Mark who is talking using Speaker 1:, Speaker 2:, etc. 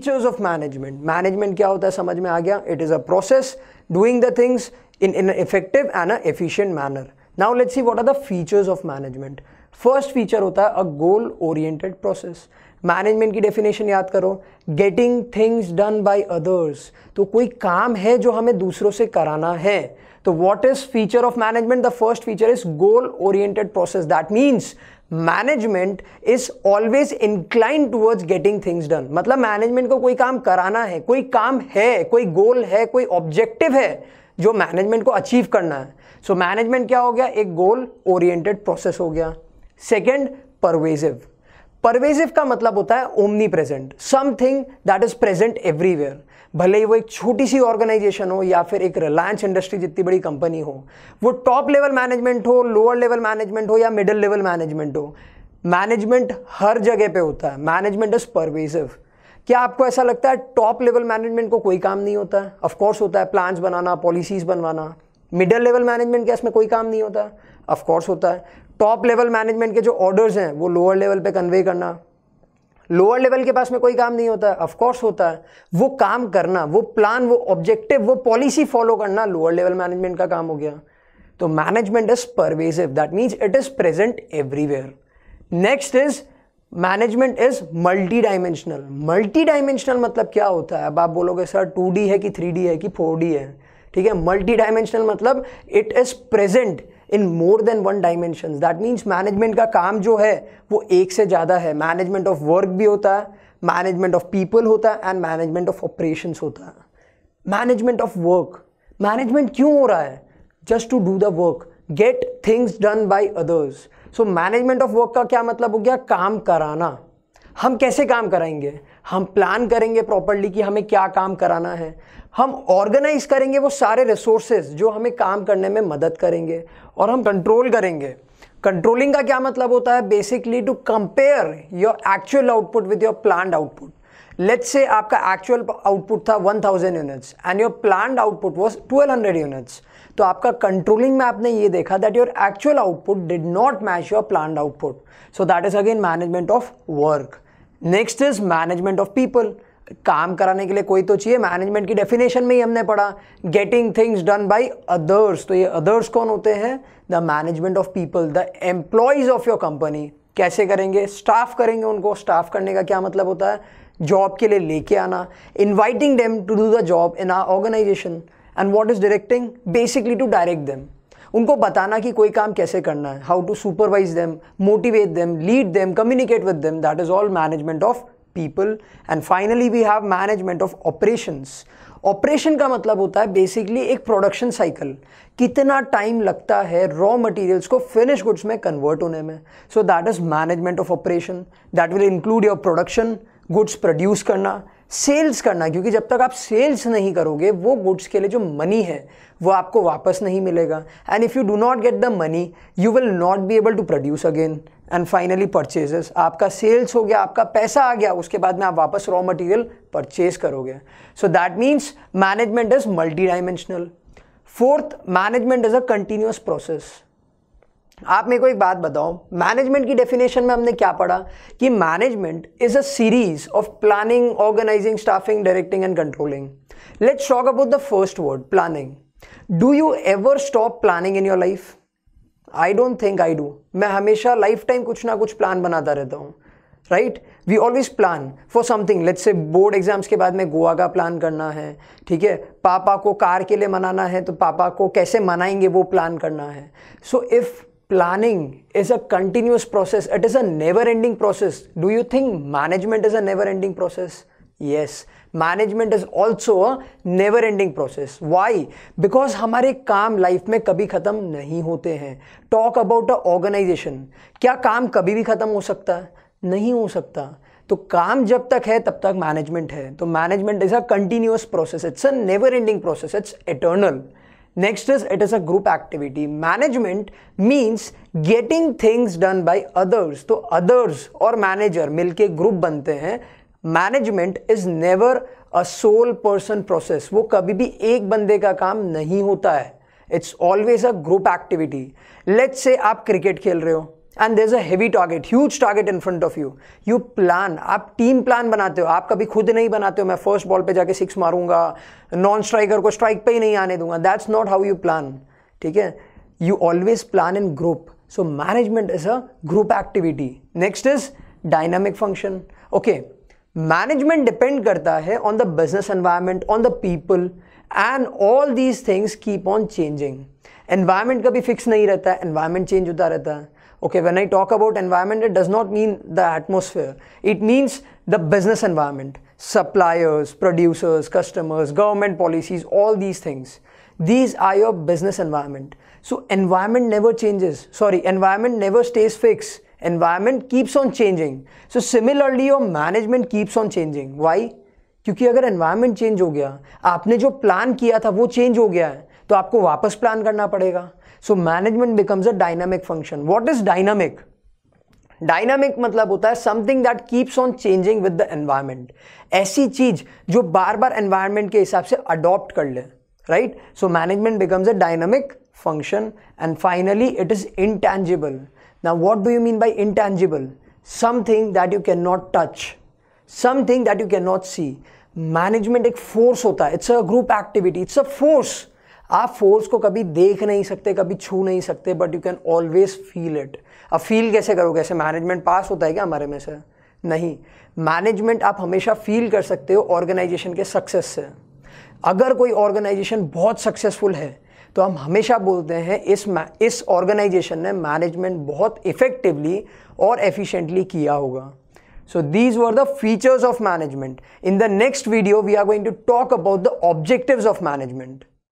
Speaker 1: Features of management management क्या होता है समझ में आ गया it is a process doing the things in in effective and a efficient manner now let's see what are the features of management first feature होता है a goal oriented process management की डेफिनेशन याद करो getting things done by others तो कोई काम है जो हमें दूसरों से कराना है तो what is feature of management the first feature is goal oriented process that means management is always incline towards getting things done मतलब मैनेजमेंट को कोई काम कराना है कोई काम है कोई गोल है कोई ऑब्जेक्टिव है जो मैनेजमेंट को अचीव करना है सो so, मैनेजमेंट क्या हो गया एक गोल ओरिएंटेड प्रोसेस हो गया सेकेंड परवेजिव परवेजिव का मतलब होता है omnipresent something that is present everywhere भले ही वो एक छोटी सी ऑर्गेनाइजेशन हो या फिर एक रिलायंस इंडस्ट्री जितनी बड़ी कंपनी हो वो टॉप लेवल मैनेजमेंट हो लोअर लेवल मैनेजमेंट हो या मिडिल लेवल मैनेजमेंट हो मैनेजमेंट हर जगह पे होता है मैनेजमेंट इज परवेजिव क्या आपको ऐसा लगता है टॉप लेवल मैनेजमेंट को कोई काम नहीं होता है ऑफकोर्स होता है प्लान्स बनाना पॉलिसीज बनवाना मिडल लेवल मैनेजमेंट क्या इसमें कोई काम नहीं होता ऑफकोर्स होता है टॉप लेवल मैनेजमेंट के जो ऑर्डर्स हैं वो लोअर लेवल पे कन्वे करना लोअर लेवल के पास में कोई काम नहीं होता है ऑफकोर्स होता है वो काम करना वो प्लान वो ऑब्जेक्टिव वो पॉलिसी फॉलो करना लोअर लेवल मैनेजमेंट का काम हो गया तो management is pervasive that means it is present everywhere next is management is multi dimensional multi dimensional मतलब क्या होता है अब आप बोलोगे सर टू है कि थ्री है कि फोर है ठीक है मल्टी डायमेंशनल मतलब it is present in more than one dimension that means management का काम जो है वो एक से ज़्यादा है मैनेजमेंट ऑफ वर्क भी होता है मैनेजमेंट ऑफ पीपल होता है एंड मैनेजमेंट ऑफ ऑपरेशन होता है मैनेजमेंट ऑफ वर्क मैनेजमेंट क्यों हो रहा है just to do the work get things done by others so management of work का क्या मतलब हो गया काम कराना हम कैसे काम कराएंगे हम प्लान करेंगे प्रॉपरली कि हमें क्या काम कराना है हम ऑर्गेनाइज करेंगे वो सारे रिसोर्सेज जो हमें काम करने में मदद करेंगे और हम कंट्रोल करेंगे कंट्रोलिंग का क्या मतलब होता है basically to compare your actual output with your planned output let's say आपका एक्चुअल आउटपुट था 1000 units and your plan output was twelve hundred units तो आपका कंट्रोलिंग में आपने ये देखा that your actual output did not match your plan output so that is again management of work next is management of people काम कराने के लिए कोई तो चाहिए मैनेजमेंट की डेफिनेशन में ही हमने पढ़ा getting things done by others तो ये अदर्स कौन होते हैं the management of people the employees of your company कैसे करेंगे स्टाफ करेंगे उनको स्टाफ करने का क्या मतलब होता है जॉब के लिए लेके आना inviting them to do the job in our organisation and what is directing basically to direct them उनको बताना कि कोई काम कैसे करना है how to supervise them motivate them lead them communicate with them that is all management of people and finally we have management of operations operation का मतलब होता है बेसिकली एक प्रोडक्शन साइकिल कितना टाइम लगता है रॉ मटेरियल्स को finish goods में कन्वर्ट होने में so that is management of operation that will include your production goods produce करना सेल्स करना क्योंकि जब तक आप सेल्स नहीं करोगे वो गुड्स के लिए जो मनी है वो आपको वापस नहीं मिलेगा and if you do not get the money you will not be able to produce again and finally purchases आपका सेल्स हो गया आपका पैसा आ गया उसके बाद में आप वापस रॉ मटेरियल परचेज करोगे so that means management is multi dimensional fourth management is a continuous process आप मेरे को एक बात बताओ मैनेजमेंट की डेफिनेशन में हमने क्या पढ़ा कि management is a series of planning organising staffing directing and controlling let's talk about the first word planning do you ever stop planning in your life I don't think I do मैं हमेशा life time कुछ ना कुछ plan बनाता रहता हूँ right we always plan for something let's say board exams के बाद में गोवा का प्लान करना है ठीक है पापा को कार के लिए मनाना है तो पापा को कैसे मनाएंगे वो प्लान करना है so if planning is a continuous process it is a never ending process do you think management is a never ending process Yes. Management is also a never ending process why because हमारे काम life में कभी ख़त्म नहीं होते हैं talk about a organisation क्या काम कभी भी ख़त्म हो सकता है नहीं हो सकता तो काम जब तक है तब तक मैनेजमेंट है तो management is a continuous process it's a never ending process it's eternal next is it is a group activity management means getting things done by others तो अदर्स और मैनेजर मिलकर ग्रुप बनते हैं management is never a sole person process वो कभी भी एक बंदे का काम नहीं होता है it's always a group activity let's say आप क्रिकेट खेल रहे हो and there is a very target huge target in front of you you plan आप टीम प्लान बनाते हो आप कभी खुद नहीं बनाते हो मैं फर्स्ट बॉल पे जाके सिक्स मारूंगा नॉन स्ट्राइकर को स्ट्राइक पे ही नहीं आने दूंगा that's not how you plan ठीक है you always plan in group so management is a group activity next is dynamic function okay management depend करता है on the business environment on the people and all these things keep on changing environment कभी fix नहीं रहता है environment change होता रहता है okay when i talk about environment it does not mean the atmosphere it means the business environment suppliers producers customers government policies all these things these are your business environment so environment never changes sorry environment never stays fixed environment keeps on changing so similarly your management keeps on changing why क्योंकि अगर environment change हो गया आपने जो plan किया था वो change हो गया है तो आपको वापस प्लान करना पड़ेगा so management becomes a dynamic function what is dynamic dynamic मतलब होता है something that keeps on changing with the environment ऐसी चीज जो बार बार एनवायरमेंट के हिसाब से अडॉप्ट कर ले right so management becomes a dynamic function and finally it is intangible what do you mean by intangible something that you can not touch something that you can not see management एक force होता है it's a group activity it's a force आप force को कभी देख नहीं सकते कभी छू नहीं सकते but you can always feel it अब फील कैसे करोगे ऐसे मैनेजमेंट पास होता है क्या हमारे में से नहीं मैनेजमेंट आप हमेशा फील कर सकते हो ऑर्गेनाइजेशन के सक्सेस से अगर कोई ऑर्गेनाइजेशन बहुत सक्सेसफुल है तो हम हमेशा बोलते हैं इस इस ऑर्गेनाइजेशन ने मैनेजमेंट बहुत इफेक्टिवली और एफिशिएंटली किया होगा so these were the features of management in the next video we are going to talk about the objectives of management